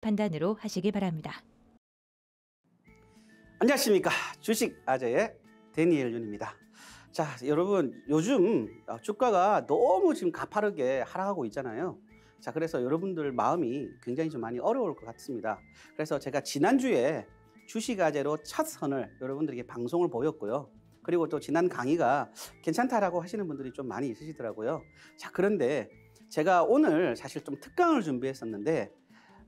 판단으로 하시기 바랍니다. 안녕하십니까 주식 아재의 데니엘 윤입니다. 자 여러분 요즘 주가가 너무 지금 가파르게 하락하고 있잖아요. 자 그래서 여러분들 마음이 굉장히 좀 많이 어려울 것 같습니다. 그래서 제가 지난주에 주식 아재로 첫 선을 여러분들에게 방송을 보였고요. 그리고 또 지난 강의가 괜찮다라고 하시는 분들이 좀 많이 있으시더라고요. 자 그런데 제가 오늘 사실 좀 특강을 준비했었는데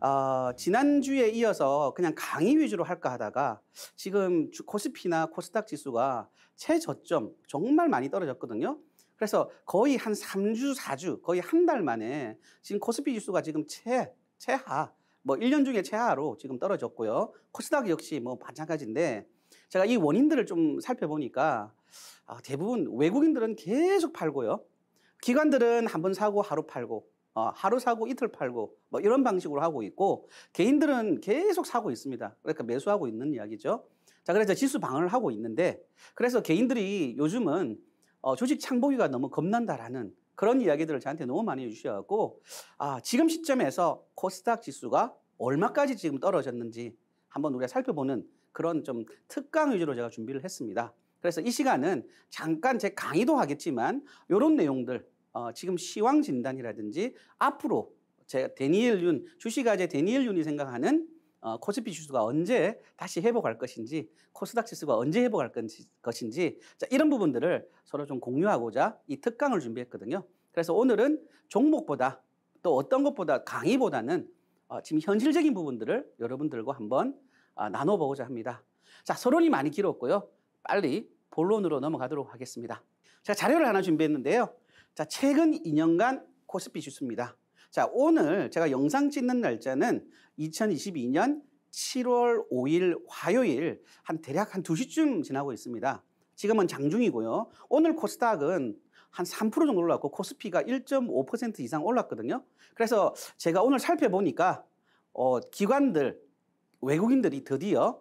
어, 지난주에 이어서 그냥 강의 위주로 할까 하다가 지금 코스피나 코스닥 지수가 최저점 정말 많이 떨어졌거든요. 그래서 거의 한 3주, 4주, 거의 한 달 만에 지금 코스피 지수가 지금 최, 최하, 뭐 1년 중에 최하로 지금 떨어졌고요. 코스닥 역시 뭐 마찬가지인데 제가 이 원인들을 좀 살펴보니까 아, 대부분 외국인들은 계속 팔고요. 기관들은 한번 사고 하루 팔고 어, 하루 사고 이틀 팔고 뭐 이런 방식으로 하고 있고 개인들은 계속 사고 있습니다. 그러니까 매수하고 있는 이야기죠. 자, 그래서 지수 방어를 하고 있는데 그래서 개인들이 요즘은 어, 주식 창보기가 너무 겁난다라는 그런 이야기들을 저한테 너무 많이 해 주셔갖고 아, 지금 시점에서 코스닥 지수가 얼마까지 지금 떨어졌는지 한번 우리가 살펴보는 그런 좀 특강 위주로 제가 준비를 했습니다. 그래서 이 시간은 잠깐 제 강의도 하겠지만 이런 내용들 어, 지금 시황 진단이라든지 앞으로 제 데니엘 윤주식아제 데니엘 윤이 생각하는 어, 코스피 지수가 언제 다시 회복할 것인지 코스닥 지수가 언제 회복할 것인지 자, 이런 부분들을 서로 좀 공유하고자 이 특강을 준비했거든요. 그래서 오늘은 종목보다 또 어떤 것보다 강의보다는 어, 지금 현실적인 부분들을 여러분들과 한번 어, 나눠보고자 합니다. 자, 서론이 많이 길었고요. 빨리 본론으로 넘어가도록 하겠습니다. 제가 자료를 하나 준비했는데요. 자, 최근 2년간 코스피 지수입니다. 자, 오늘 제가 영상 찍는 날짜는 2022년 7월 5일 화요일 한 대략 한 2시쯤 지나고 있습니다. 지금은 장중이고요. 오늘 코스닥은 한 3% 정도 올랐고 코스피가 1.5% 이상 올랐거든요. 그래서 제가 오늘 살펴보니까 어, 기관들, 외국인들이 드디어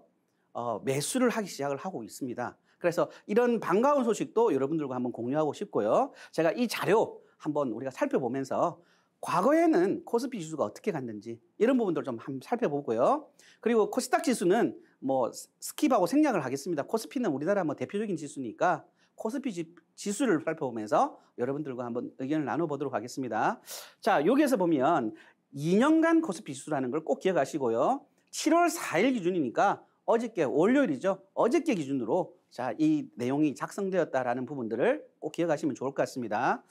어, 매수를 하기 시작을 하고 있습니다. 그래서 이런 반가운 소식도 여러분들과 한번 공유하고 싶고요. 제가 이 자료 한번 우리가 살펴보면서 과거에는 코스피 지수가 어떻게 갔는지 이런 부분들 좀 한번 살펴보고요. 그리고 코스닥 지수는 뭐 스킵하고 생략을 하겠습니다. 코스피는 우리나라 뭐 대표적인 지수니까 코스피 지수를 살펴보면서 여러분들과 한번 의견을 나눠보도록 하겠습니다. 자, 여기에서 보면 2년간 코스피 지수라는 걸 꼭 기억하시고요. 7월 4일 기준이니까 어저께 월요일이죠. 어저께 기준으로 자, 이 내용이 작성되었다라는 부분들을 꼭 기억하시면 좋을 것 같습니다.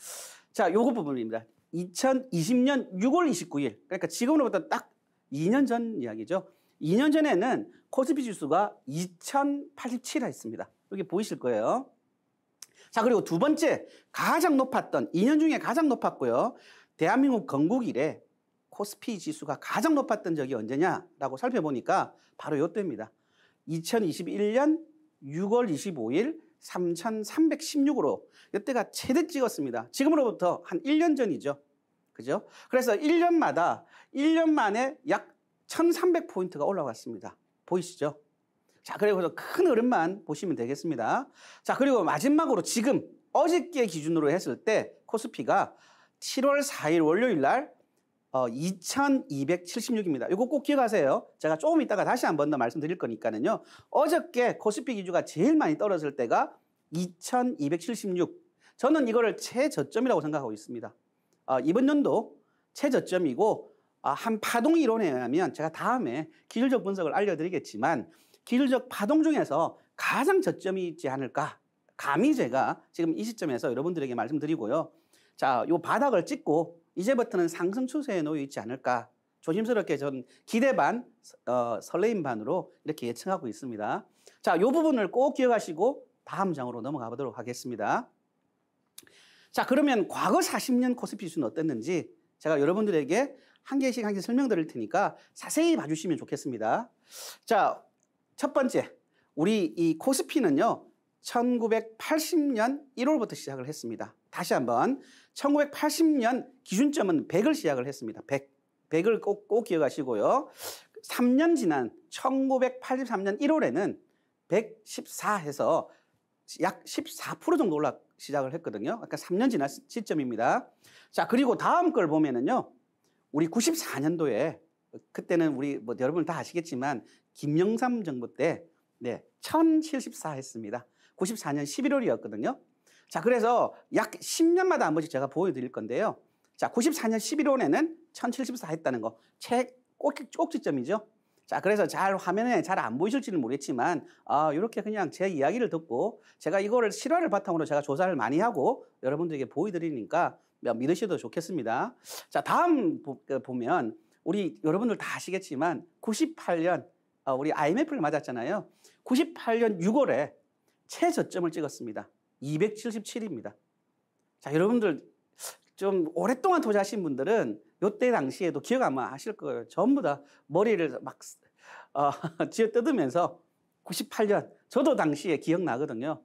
자, 요거 부분입니다. 2020년 6월 29일. 그러니까 지금으로부터 딱 2년 전 이야기죠. 2년 전에는 코스피 지수가 2 0 8 7화었습니다 여기 보이실 거예요. 자, 그리고 두 번째 가장 높았던 2년 중에 가장 높았고요. 대한민국 건국 이래 코스피 지수가 가장 높았던 적이 언제냐라고 살펴보니까 바로 요때입니다 2021년 6월 25일 3,316으로 이때가 최대 찍었습니다. 지금으로부터 한 1년 전이죠. 그죠? 그래서 1년마다 1년 만에 약 1,300포인트가 올라갔습니다. 보이시죠? 자, 그리고 큰 흐름만 보시면 되겠습니다. 자, 그리고 마지막으로 지금 어저께 기준으로 했을 때 코스피가 7월 4일 월요일 날 어, 2276입니다. 이거 꼭 기억하세요. 제가 조금 이따가 다시 한 번 더 말씀드릴 거니까는요. 어저께 코스피 기주가 제일 많이 떨어질 때가 2276. 저는 이거를 최저점이라고 생각하고 있습니다. 어, 이번 연도 최저점이고 아, 한 파동 이론에 의하면 제가 다음에 기술적 분석을 알려드리겠지만 기술적 파동 중에서 가장 저점이 있지 않을까 감히 제가 지금 이 시점에서 여러분들에게 말씀드리고요. 자, 요 바닥을 찍고 이제부터는 상승 추세에 놓여 있지 않을까 조심스럽게 전 기대 반, 어, 설레임 반으로 이렇게 예측하고 있습니다. 자, 요 부분을 꼭 기억하시고 다음 장으로 넘어가 보도록 하겠습니다. 자, 그러면 과거 40년 코스피 수는 어땠는지 제가 여러분들에게 한 개씩 한개씩 설명드릴 테니까 자세히 봐주시면 좋겠습니다. 자, 첫 번째, 우리 이 코스피는요, 1980년 1월부터 시작을 했습니다. 다시 한번 1980년 기준점은 100을 시작을 했습니다. 100. 100을 꼭, 꼭 기억하시고요. 3년 지난 1983년 1월에는 114 해서 약 14% 정도 올라 시작을 했거든요. 아까 그러니까 3년 지난 시점입니다. 자, 그리고 다음 걸 보면은요. 우리 94년도에 그때는 우리 뭐 여러분 다 아시겠지만 김영삼 정부 때 네, 1074 했습니다. 94년 11월이었거든요. 자, 그래서 약 10년마다 한 번씩 제가 보여드릴 건데요. 자, 94년 11월에는 1074 했다는 거. 책 꼭지점이죠. 자, 그래서 잘 화면에 잘 안 보이실지는 모르겠지만, 아, 이렇게 그냥 제 이야기를 듣고, 제가 이거를 실화를 바탕으로 제가 조사를 많이 하고, 여러분들에게 보여드리니까 믿으셔도 좋겠습니다. 자, 다음 보, 그 보면, 우리 여러분들 다 아시겠지만, 98년, 아, 어, 우리 IMF를 맞았잖아요. 98년 6월에 최저점을 찍었습니다. 277입니다. 자, 여러분들 좀 오랫동안 투자하신 분들은 요때 당시에도 기억 아마 하실 거예요. 전부 다 머리를 막 어, 쥐어 뜯으면서 98년 저도 당시에 기억나거든요.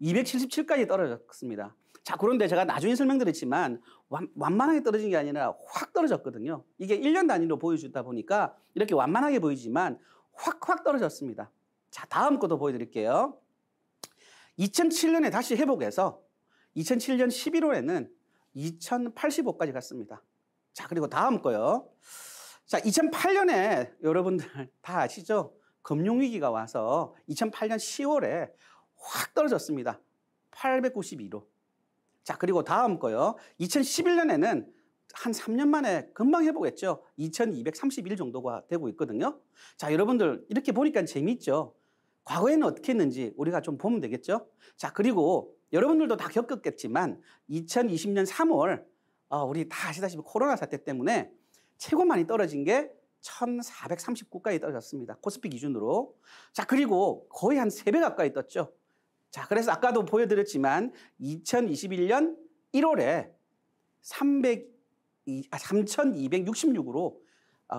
277까지 떨어졌습니다. 자, 그런데 제가 나중에 설명드렸지만 완, 만하게 떨어진 게 아니라 확 떨어졌거든요. 이게 1년 단위로 보여주다 보니까 이렇게 완만하게 보이지만 확 확 떨어졌습니다. 자, 다음 것도 보여드릴게요. 2007년에 다시 회복해서 2007년 11월에는 2085까지 갔습니다. 자, 그리고 다음 거요. 자, 2008년에 여러분들 다 아시죠? 금융위기가 와서 2008년 10월에 확 떨어졌습니다. 892로. 자, 그리고 다음 거요. 2011년에는 한 3년 만에 금방 회복했죠. 2231 정도가 되고 있거든요. 자, 여러분들 이렇게 보니까 재미있죠. 과거에는 어떻게 했는지 우리가 좀 보면 되겠죠? 자, 그리고 여러분들도 다 겪었겠지만 2020년 3월 어, 우리 다 아시다시피 코로나 사태 때문에 최고 많이 떨어진 게 1439까지 떨어졌습니다. 코스피 기준으로. 자, 그리고 거의 한 3배 가까이 떴죠. 자, 그래서 아까도 보여드렸지만 2021년 1월에 300, 3266으로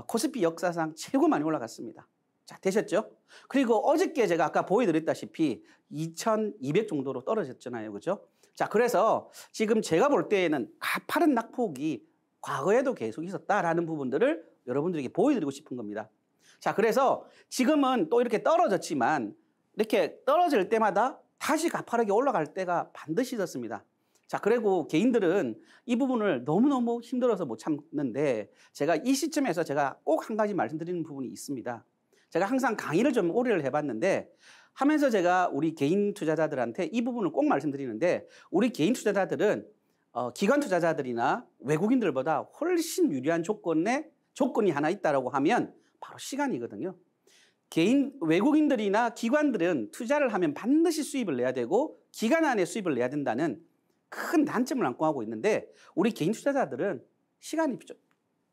코스피 역사상 최고 많이 올라갔습니다. 자, 되셨죠? 그리고 어저께 제가 아까 보여드렸다시피 2200 정도로 떨어졌잖아요. 그죠? 자, 그래서 지금 제가 볼 때에는 가파른 낙폭이 과거에도 계속 있었다라는 부분들을 여러분들에게 보여드리고 싶은 겁니다. 자, 그래서 지금은 또 이렇게 떨어졌지만 이렇게 떨어질 때마다 다시 가파르게 올라갈 때가 반드시 있었습니다. 자, 그리고 개인들은 이 부분을 너무너무 힘들어서 못 참는데 제가 이 시점에서 제가 꼭 한 가지 말씀드리는 부분이 있습니다. 제가 항상 강의를 좀 오래를 해봤는데 하면서 제가 우리 개인 투자자들한테 이 부분을 꼭 말씀드리는데 우리 개인 투자자들은 어, 기관 투자자들이나 외국인들보다 훨씬 유리한 조건에 조건이 하나 있다라고 하면 바로 시간이거든요. 개인 외국인들이나 기관들은 투자를 하면 반드시 수입을 내야 되고 기간 안에 수입을 내야 된다는 큰 단점을 안고 하고 있는데 우리 개인 투자자들은 시간이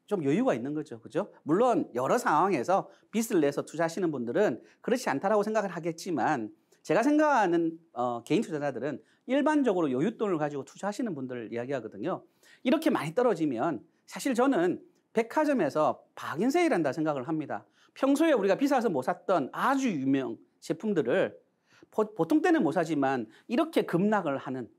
좀 여유가 있는 거죠. 그죠? 물론 여러 상황에서 빚을 내서 투자하시는 분들은 그렇지 않다라고 생각을 하겠지만 제가 생각하는 어, 개인 투자자들은 일반적으로 여윳돈을 가지고 투자하시는 분들 이야기하거든요. 이렇게 많이 떨어지면 사실 저는 백화점에서 박인세일 한다 생각을 합니다. 평소에 우리가 비싸서 못 뭐 샀던 아주 유명 제품들을 보통 때는 못 사지만 이렇게 급락을 하는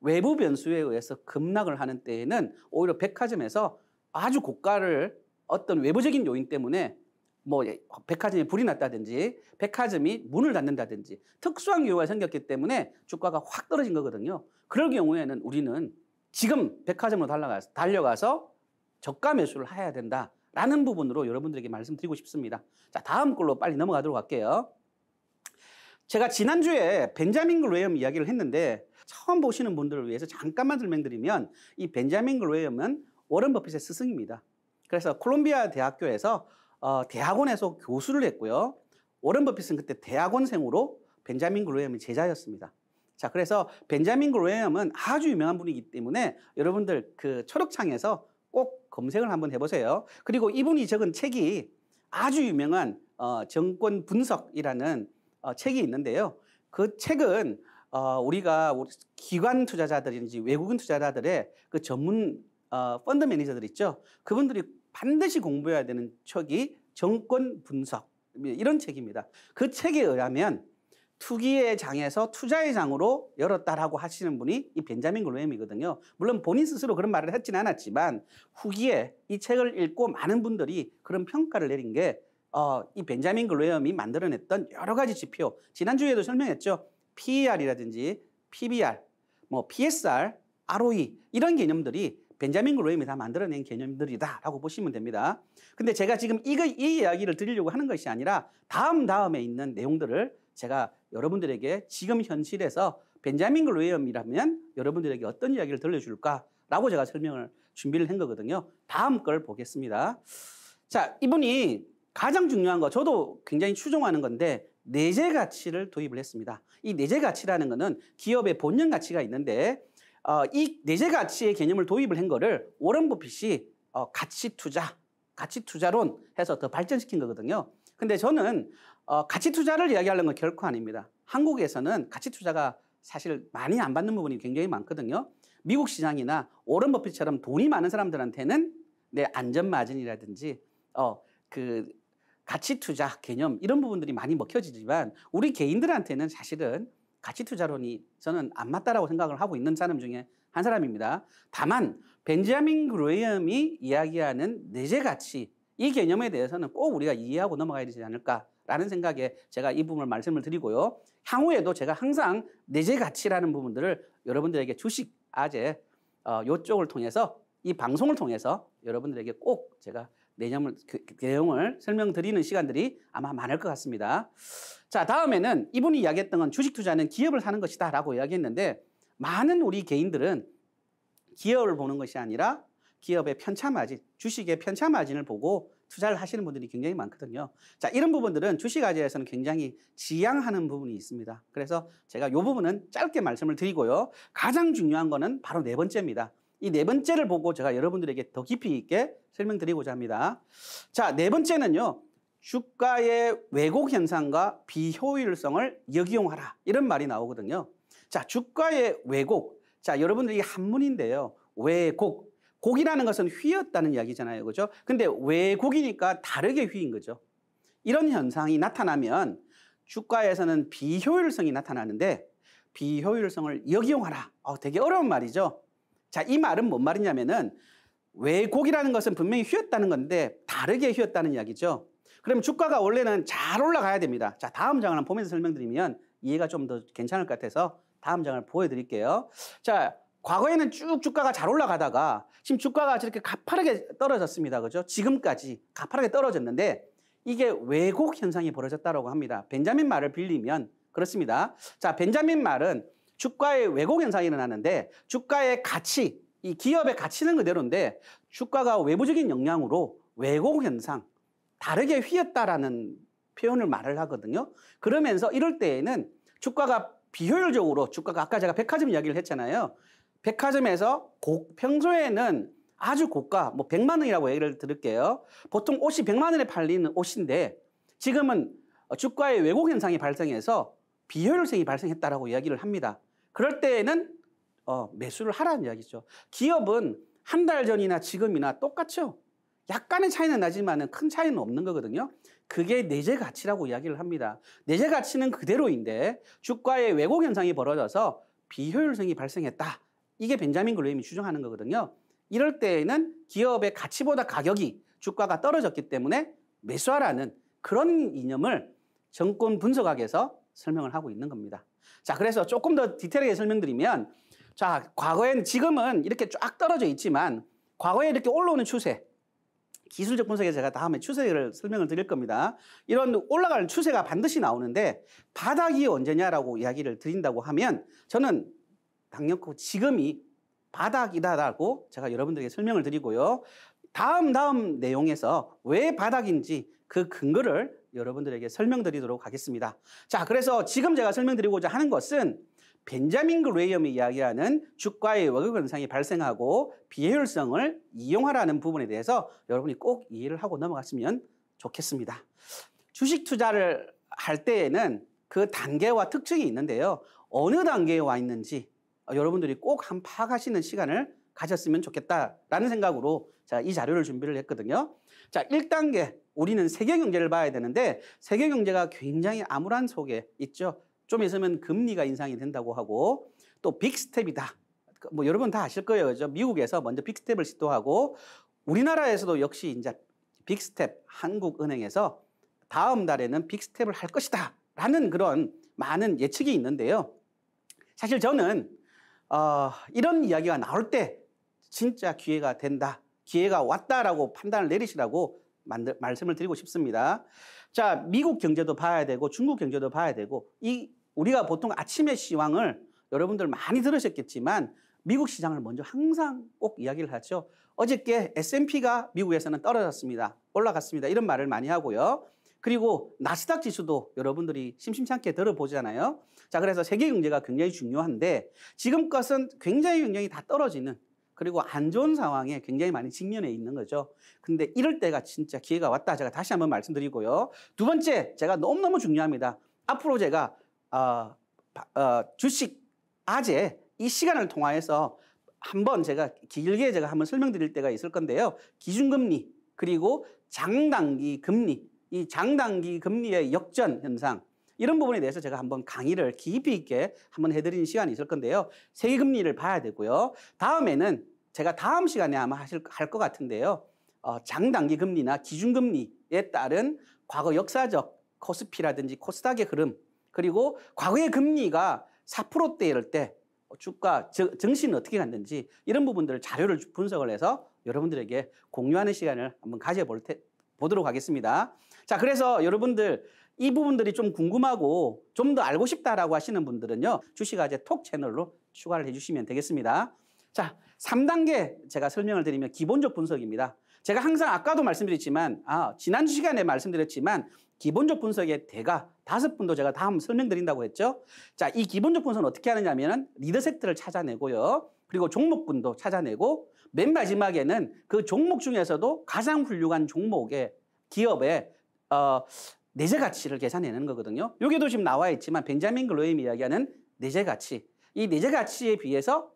외부 변수에 의해서 급락을 하는 때에는 오히려 백화점에서 아주 고가를 어떤 외부적인 요인 때문에 뭐 예, 백화점이 불이 났다든지 백화점이 문을 닫는다든지 특수한 요가 생겼기 때문에 주가가 확 떨어진 거거든요. 그럴 경우에는 우리는 지금 백화점으로 달려가서, 달려가서 저가 매수를 해야 된다라는 부분으로 여러분들에게 말씀드리고 싶습니다. 자, 다음 걸로 빨리 넘어가도록 할게요. 제가 지난주에 벤자민 그레엄 이야기를 했는데 처음 보시는 분들을 위해서 잠깐만 설명드리면 이 벤자민 그레엄은 워런 버핏의 스승입니다. 그래서 콜롬비아 대학교에서 어, 대학원에서 교수를 했고요. 워런 버핏은 그때 대학원생으로 벤자민 그로엠의 제자였습니다. 자, 그래서 벤자민 그로엠은 아주 유명한 분이기 때문에 여러분들 그 초록창에서 꼭 검색을 한번 해보세요. 그리고 이분이 적은 책이 아주 유명한 어, 정권 분석이라는 어, 책이 있는데요. 그 책은 어, 우리가 기관 투자자들인지 외국인 투자자들의 그 전문 어, 펀드 매니저들 있죠. 그분들이 반드시 공부해야 되는 책이 정권 분석 뭐 이런 책입니다. 그 책에 의하면 투기의 장에서 투자의 장으로 열었다라고 하시는 분이 이 벤자민 글로엠이거든요. 물론 본인 스스로 그런 말을 했진 않았지만 후기에 이 책을 읽고 많은 분들이 그런 평가를 내린 게 어, 이 벤자민 글로엠이 만들어냈던 여러 가지 지표 지난주에도 설명했죠. PER이라든지 PBR, 뭐 PSR, ROE 이런 개념들이 벤자민 그레임이 다 만들어낸 개념들이다라고 보시면 됩니다. 근데 제가 지금 이거, 이 이야기를 드리려고 하는 것이 아니라 다음 다음에 있는 내용들을 제가 여러분들에게 지금 현실에서 벤자민 그레임이라면 여러분들에게 어떤 이야기를 들려줄까라고 제가 설명을 준비를 한 거거든요. 다음 걸 보겠습니다. 자, 이분이 가장 중요한 거, 저도 굉장히 추종하는 건데, 내재 가치를 도입을 했습니다. 이 내재 가치라는 거는 기업의 본연 가치가 있는데, 어, 이 내재 가치의 개념을 도입을 한 거를 워런 버핏이 어, 가치 투자, 가치 투자론 해서 더 발전시킨 거거든요. 근데 저는 어, 가치 투자를 이야기하는 건 결코 아닙니다. 한국에서는 가치 투자가 사실 많이 안 받는 부분이 굉장히 많거든요. 미국 시장이나 워런 버핏처럼 돈이 많은 사람들한테는 내 안전 마진이라든지 어, 그 가치 투자 개념 이런 부분들이 많이 먹혀지지만 우리 개인들한테는 사실은 가치투자론이 저는 안 맞다라고 생각을 하고 있는 사람 중에 한 사람입니다. 다만 벤자민 그레이엄이 이야기하는 내재 가치 이 개념에 대해서는 꼭 우리가 이해하고 넘어가야 되지 않을까라는 생각에 제가 이 부분을 말씀을 드리고요. 향후에도 제가 항상 내재 가치라는 부분들을 여러분들에게 주식 아재 어, 요쪽을 통해서 이 방송을 통해서 여러분들에게 꼭 제가 내념을 그, 그 내용을 설명드리는 시간들이 아마 많을 것 같습니다. 자, 다음에는 이분이 이야기했던 건 주식 투자는 기업을 사는 것이다 라고 이야기했는데 많은 우리 개인들은 기업을 보는 것이 아니라 기업의 편차 마진, 주식의 편차 마진을 보고 투자를 하시는 분들이 굉장히 많거든요. 자, 이런 부분들은 주식 아재에서는 굉장히 지양하는 부분이 있습니다. 그래서 제가 이 부분은 짧게 말씀을 드리고요. 가장 중요한 거는 바로 네 번째입니다. 이 네 번째를 보고 제가 여러분들에게 더 깊이 있게 설명드리고자 합니다. 자, 네 번째는요. 주가의 왜곡 현상과 비효율성을 역이용하라 이런 말이 나오거든요. 자, 주가의 왜곡. 자, 여러분들이 한문인데요. 왜곡. 곡이라는 것은 휘었다는 이야기잖아요. 그죠? 근데 왜곡이니까 다르게 휘인 거죠. 이런 현상이 나타나면 주가에서는 비효율성이 나타나는데 비효율성을 역이용하라. 어, 되게 어려운 말이죠. 자, 이 말은 뭔 말이냐면은 왜곡이라는 것은 분명히 휘었다는 건데 다르게 휘었다는 이야기죠. 그럼 주가가 원래는 잘 올라가야 됩니다. 자, 다음 장을 한번 보면서 설명드리면 이해가 좀 더 괜찮을 것 같아서 다음 장을 보여드릴게요. 자, 과거에는 쭉 주가가 잘 올라가다가 지금 주가가 저렇게 가파르게 떨어졌습니다. 그죠? 지금까지 가파르게 떨어졌는데 이게 왜곡 현상이 벌어졌다고 합니다. 벤자민 말을 빌리면 그렇습니다. 자, 벤자민 말은 주가의 왜곡 현상이 일어나는데 주가의 가치, 이 기업의 가치는 그대로인데 주가가 외부적인 영향으로 왜곡 현상, 다르게 휘었다라는 표현을 말을 하거든요. 그러면서 이럴 때에는 주가가 비효율적으로 주가가 아까 제가 백화점 이야기를 했잖아요. 백화점에서 고, 평소에는 아주 고가 뭐 100만 원이라고 얘기를 들을게요. 보통 옷이 100만 원에 팔리는 옷인데 지금은 주가의 왜곡 현상이 발생해서 비효율성이 발생했다라고 이야기를 합니다. 그럴 때에는 어, 매수를 하라는 이야기죠. 기업은 한 달 전이나 지금이나 똑같죠. 약간의 차이는 나지만 은큰 차이는 없는 거거든요. 그게 내재 가치라고 이야기를 합니다. 내재 가치는 그대로인데 주가의 왜곡 현상이 벌어져서 비효율성이 발생했다. 이게 벤자민 글로임이 주장하는 거거든요. 이럴 때에는 기업의 가치보다 가격이 주가가 떨어졌기 때문에 매수하라는 그런 이념을 정권 분석학에서 설명을 하고 있는 겁니다. 자, 그래서 조금 더 디테일하게 설명드리면 자, 과거엔 지금은 이렇게 쫙 떨어져 있지만 과거에 이렇게 올라오는 추세 기술적 분석에 제가 다음에 추세를 설명을 드릴 겁니다. 이런 올라가는 추세가 반드시 나오는데 바닥이 언제냐라고 이야기를 드린다고 하면 저는 당연히 그 지금이 바닥이다라고 제가 여러분들에게 설명을 드리고요. 다음 다음 내용에서 왜 바닥인지 그 근거를 여러분들에게 설명드리도록 하겠습니다. 자, 그래서 지금 제가 설명드리고자 하는 것은 벤자민 그레이엄이 이야기하는 주가의 월급 현상이 발생하고 비효율성을 이용하라는 부분에 대해서 여러분이 꼭 이해를 하고 넘어갔으면 좋겠습니다. 주식 투자를 할 때에는 그 단계와 특징이 있는데요. 어느 단계에 와 있는지 여러분들이 꼭 한 파악하시는 시간을 가졌으면 좋겠다라는 생각으로 제가 이 자료를 준비를 했거든요. 자, 1단계 우리는 세계 경제를 봐야 되는데 세계 경제가 굉장히 암울한 속에 있죠. 좀 있으면 금리가 인상이 된다고 하고 또 빅스텝이다. 뭐 여러분 다 아실 거예요. 저 미국에서 먼저 빅스텝을 시도하고 우리나라에서도 역시 이제 빅스텝 한국은행에서 다음 달에는 빅스텝을 할 것이다. 라는 그런 많은 예측이 있는데요. 사실 저는 어, 이런 이야기가 나올 때 진짜 기회가 된다. 기회가 왔다라고 판단을 내리시라고 만들, 말씀을 드리고 싶습니다. 자, 미국 경제도 봐야 되고 중국 경제도 봐야 되고 이 우리가 보통 아침의 시황을 여러분들 많이 들으셨겠지만 미국 시장을 먼저 항상 꼭 이야기를 하죠. 어저께 S&P가 미국에서는 떨어졌습니다. 올라갔습니다. 이런 말을 많이 하고요. 그리고 나스닥 지수도 여러분들이 심심치 않게 들어보잖아요. 자, 그래서 세계 경제가 굉장히 중요한데 지금 것은 굉장히 굉장히 다 떨어지는 그리고 안 좋은 상황에 굉장히 많이 직면해 있는 거죠. 근데 이럴 때가 진짜 기회가 왔다. 제가 다시 한번 말씀드리고요. 두 번째, 제가 너무너무 중요합니다. 앞으로 제가 어, 어, 주식 아재 이 시간을 통하여서 한번 제가 길게 제가 한번 설명드릴 때가 있을 건데요. 기준금리 그리고 장단기 금리 이 장단기 금리의 역전 현상 이런 부분에 대해서 제가 한번 강의를 깊이 있게 한번 해드리는 시간이 있을 건데요. 세 금리를 봐야 되고요. 다음에는 제가 다음 시간에 아마 하실 할 것 같은데요. 어, 장단기 금리나 기준금리에 따른 과거 역사적 코스피라든지 코스닥의 흐름 그리고 과거의 금리가 4%대일 때 주가 증시는 어떻게 갔는지 이런 부분들을 자료를 분석을 해서 여러분들에게 공유하는 시간을 한번 가져볼 테, 보도록 하겠습니다. 자, 그래서 여러분들 이 부분들이 좀 궁금하고 좀 더 알고 싶다라고 하시는 분들은요. 주식아재 톡 채널로 추가를 해주시면 되겠습니다. 자, 3단계 제가 설명을 드리면 기본적 분석입니다. 제가 항상 아까도 말씀드렸지만, 아, 지난 시간에 말씀드렸지만, 기본적 분석의 대가 다섯 분도 제가 다음 설명드린다고 했죠. 자, 이 기본적 분석은 어떻게 하느냐면은 리더 세트를 찾아내고요. 그리고 종목군도 찾아내고, 맨 마지막에는 그 종목 중에서도 가장 훌륭한 종목의 기업에 어, 내재 가치를 계산해내는 거거든요. 여기도 지금 나와 있지만 벤자민 글로엠이 이야기하는 내재 가치. 이 내재 가치에 비해서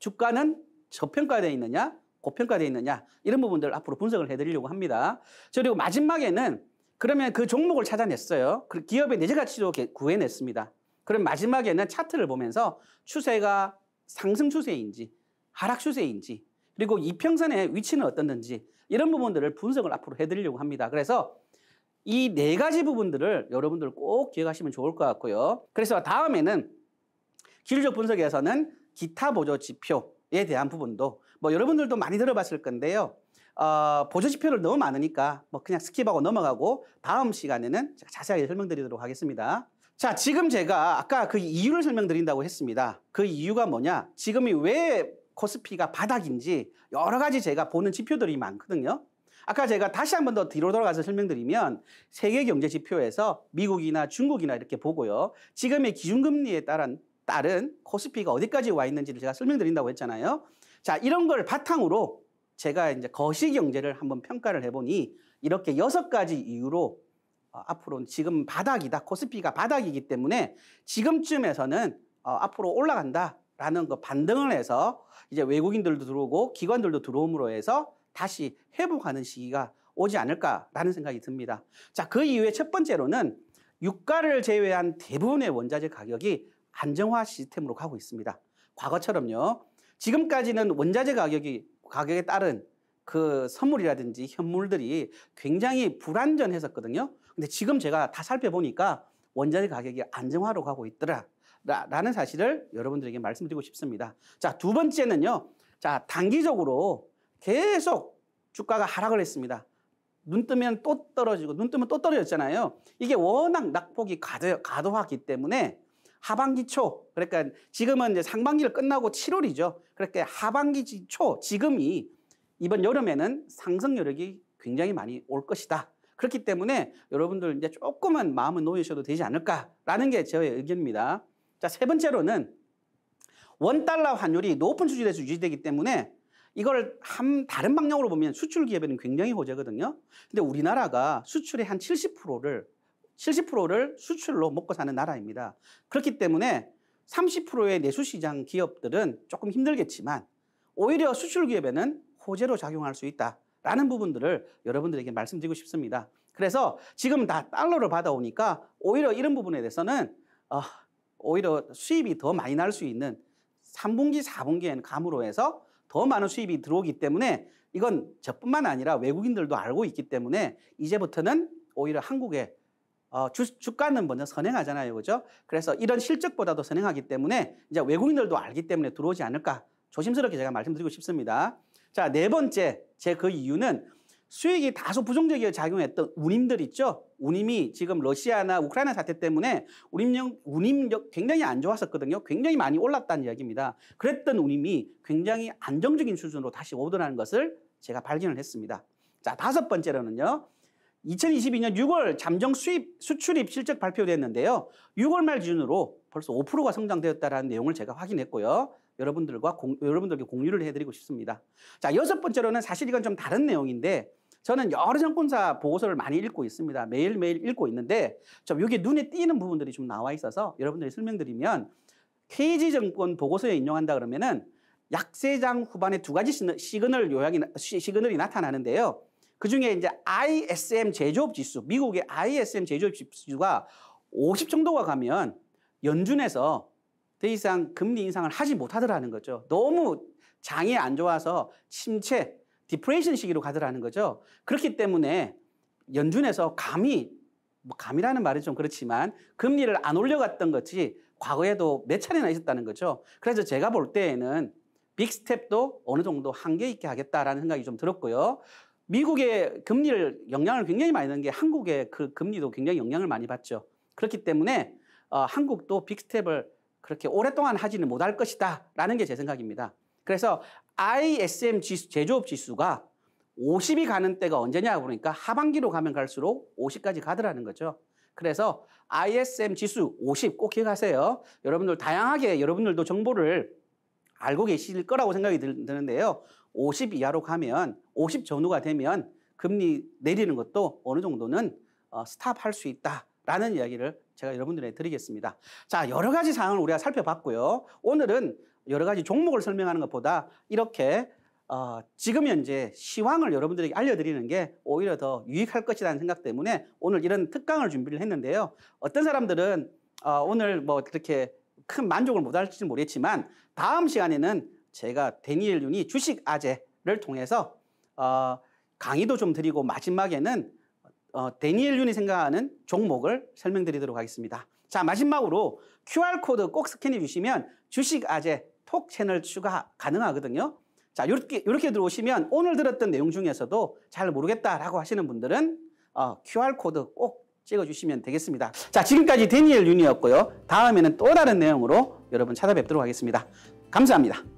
주가는 저평가되어 있느냐, 고평가되어 있느냐 이런 부분들 앞으로 분석을 해드리려고 합니다. 그리고 마지막에는 그러면 그 종목을 찾아냈어요. 그 기업의 내재 가치도 구해냈습니다. 그럼 마지막에는 차트를 보면서 추세가 상승 추세인지 하락 추세인지 그리고 이평선의 위치는 어떻는지 이런 부분들을 분석을 앞으로 해드리려고 합니다. 그래서 이네 가지 부분들을 여러분들 꼭 기억하시면 좋을 것 같고요. 그래서 다음에는 기술적 분석에서는 기타 보조 지표에 대한 부분도 뭐 여러분들도 많이 들어봤을 건데요. 어, 보조 지표를 너무 많으니까 뭐 그냥 스킵하고 넘어가고 다음 시간에는 제가 자세하게 설명드리도록 하겠습니다. 자, 지금 제가 아까 그 이유를 설명드린다고 했습니다. 그 이유가 뭐냐? 지금이 왜 코스피가 바닥인지 여러 가지 제가 보는 지표들이 많거든요. 아까 제가 다시 한 번 더 뒤로 돌아가서 설명드리면 세계 경제 지표에서 미국이나 중국이나 이렇게 보고요. 지금의 기준금리에 따른 따른 코스피가 어디까지 와 있는지를 제가 설명드린다고 했잖아요. 자, 이런 걸 바탕으로 제가 이제 거시 경제를 한번 평가를 해보니 이렇게 여섯 가지 이유로 어, 앞으로 지금 바닥이다. 코스피가 바닥이기 때문에 지금쯤에서는 어, 앞으로 올라간다라는 거 반등을 해서 이제 외국인들도 들어오고 기관들도 들어옴으로 해서 다시 회복하는 시기가 오지 않을까라는 생각이 듭니다. 자, 그 이후에 첫 번째로는 유가를 제외한 대부분의 원자재 가격이 안정화 시스템으로 가고 있습니다. 과거처럼요. 지금까지는 원자재 가격이 가격에 따른 그 선물이라든지 현물들이 굉장히 불안전했었거든요. 근데 지금 제가 다 살펴보니까 원자재 가격이 안정화로 가고 있더라. 라는 사실을 여러분들에게 말씀드리고 싶습니다. 자, 두 번째는요. 자, 단기적으로 계속 주가가 하락을 했습니다. 눈 뜨면 또 떨어지고 눈 뜨면 또 떨어졌잖아요. 이게 워낙 낙폭이 가도가도하기 때문에 하반기 초 그러니까 지금은 이제 상반기를 끝나고 7월이죠. 그렇게 하반기 초 지금이 이번 여름에는 상승 여력이 굉장히 많이 올 것이다. 그렇기 때문에 여러분들 이제 조금은 마음을 놓으셔도 되지 않을까라는 게 저의 의견입니다. 자, 세 번째로는 원달러 환율이 높은 수준에서 유지되기 때문에 이걸 한 다른 방향으로 보면 수출 기업에는 굉장히 호재거든요. 근데 우리나라가 수출의 한 70%를 70%를 수출로 먹고 사는 나라입니다. 그렇기 때문에 30%의 내수 시장 기업들은 조금 힘들겠지만 오히려 수출 기업에는 호재로 작용할 수 있다. 라는 부분들을 여러분들에게 말씀드리고 싶습니다. 그래서 지금 다 달러를 받아오니까 오히려 이런 부분에 대해서는 어, 오히려 수입이 더 많이 날 수 있는 3분기, 4분기에는 감으로 해서 더 많은 수입이 들어오기 때문에 이건 저뿐만 아니라 외국인들도 알고 있기 때문에 이제부터는 오히려 한국의 어, 주, 주가는 먼저 선행하잖아요. 그죠? 그래서 이런 실적보다도 선행하기 때문에 이제 외국인들도 알기 때문에 들어오지 않을까 조심스럽게 제가 말씀드리고 싶습니다. 자, 네 번째 제 그 이유는 수익이 다소 부정적이게 작용했던 운임들 있죠. 운임이 지금 러시아나 우크라이나 사태 때문에 운임력, 운임력 굉장히 안 좋았었거든요. 굉장히 많이 올랐다는 이야기입니다. 그랬던 운임이 굉장히 안정적인 수준으로 다시 오더라는 것을 제가 발견을 했습니다. 자, 다섯 번째로는요. 2022년 6월 잠정 수입, 수출입 실적 발표됐는데요. 6월 말 기준으로 벌써 5%가 성장되었다라는 내용을 제가 확인했고요. 여러분들과 공, 여러분들께 공유를 해드리고 싶습니다. 자, 여섯 번째로는 사실 이건 좀 다른 내용인데 저는 여러 정권사 보고서를 많이 읽고 있습니다. 매일매일 읽고 있는데 좀 여기 눈에 띄는 부분들이 좀 나와 있어서 여러분들이 설명드리면 KG 정권 보고서에 인용한다 그러면은 약세장 후반에 두 가지 시그널 요약이 시그널이 나타나는데요. 그 중에 이제 ISM 제조업 지수, 미국의 ISM 제조업 지수가 50 정도가 가면 연준에서 더 이상 금리 인상을 하지 못하더라는 거죠. 너무 장이 안 좋아서 침체, 디프레이션 시기로 가더라는 거죠. 그렇기 때문에 연준에서 감히 뭐 감이라는 말은 좀 그렇지만 금리를 안 올려갔던 것이 과거에도 몇 차례나 있었다는 거죠. 그래서 제가 볼 때에는 빅스텝도 어느 정도 한계 있게 하겠다라는 생각이 좀 들었고요. 미국의 금리를 영향을 굉장히 많이 넣은 게 한국의 그 금리도 굉장히 영향을 많이 받죠. 그렇기 때문에 어, 한국도 빅스텝을 그렇게 오랫동안 하지는 못할 것이다 라는 게 제 생각입니다. 그래서 ISM 지수, 제조업 지수가 50이 가는 때가 언제냐 그러니까 하반기로 가면 갈수록 50까지 가더라는 거죠. 그래서 ISM 지수 50 꼭 기억하세요. 여러분들 다양하게 여러분들도 정보를 알고 계실 거라고 생각이 드는데요. 50 이하로 가면 50 전후가 되면 금리 내리는 것도 어느 정도는 어, 스탑할 수 있다라는 이야기를 제가 여러분들에게 드리겠습니다. 자, 여러 가지 사항을 우리가 살펴봤고요. 오늘은 여러 가지 종목을 설명하는 것보다 이렇게 어, 지금 현재 시황을 여러분들에게 알려드리는 게 오히려 더 유익할 것이라는 생각 때문에 오늘 이런 특강을 준비를 했는데요. 어떤 사람들은 어, 오늘 뭐 그렇게 큰 만족을 못 할지 모르겠지만 다음 시간에는 제가 데니엘 윤이 주식 아재를 통해서 어, 강의도 좀 드리고 마지막에는 어, 데니엘 윤이 생각하는 종목을 설명드리도록 하겠습니다. 자 마지막으로 QR코드 꼭 스캔해 주시면 주식 아재 톡 채널 추가 가능하거든요. 자, 이렇게 이렇게 들어오시면 오늘 들었던 내용 중에서도 잘 모르겠다라고 하시는 분들은 어, QR 코드 꼭 찍어 주시면 되겠습니다. 자, 지금까지 데니엘 윤이었고요. 다음에는 또 다른 내용으로 여러분 찾아뵙도록 하겠습니다. 감사합니다.